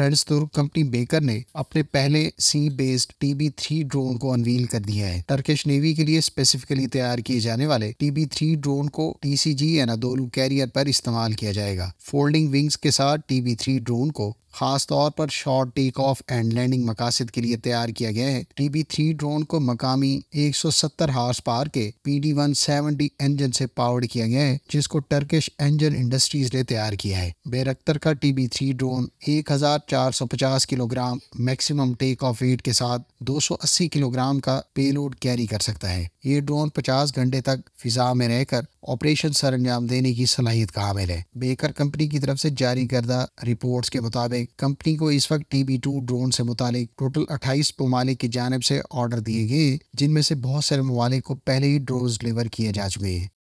friends तुर्क company baker ने अपने पहले sea based TB three drone को अनवील कर दिया है टर्किश नेवी के लिए स्पेसिफिकली तैयार किए जाने वाले टीबी थ्री ड्रोन को टीसीजी एनादोलू कैरियर पर इस्तेमाल किया जाएगा फोल्डिंग विंग्स के साथ टीबी थ्री ड्रोन को खास तौर पर short take off and landing मकासद के लिए तैयार किया गया है टीबी थ्री ड्रोन को मकामी 170 हार्स पावर के पीडी 170 इंजन से पावर्ड किया गया है जिसको टर्किश इंजन इंडस्ट्रीज ने तैयार किया है बेरख्तर का TB three drone 1450 kilogram maximum take off weight के साथ 280 किलोग्राम का पेलोड कैरी कर सकता है ये ड्रोन 50 घंटे तक फिजा में रहकर ऑपरेशन सर अंजाम देने की सलाहियत का हामिल है बेकर कंपनी की तरफ से जारी करदा रिपोर्ट्स के मुताबिक मुताबिक कंपनी को इस वक्त टीबी टू ड्रोन से मुतालिक टोटल अट्ठाईस ममालिक की जानब से ऑर्डर दिए गए जिनमें से बहुत सारे ममालिक को पहले ही ड्रोन डिलीवर किए जा चुके हैं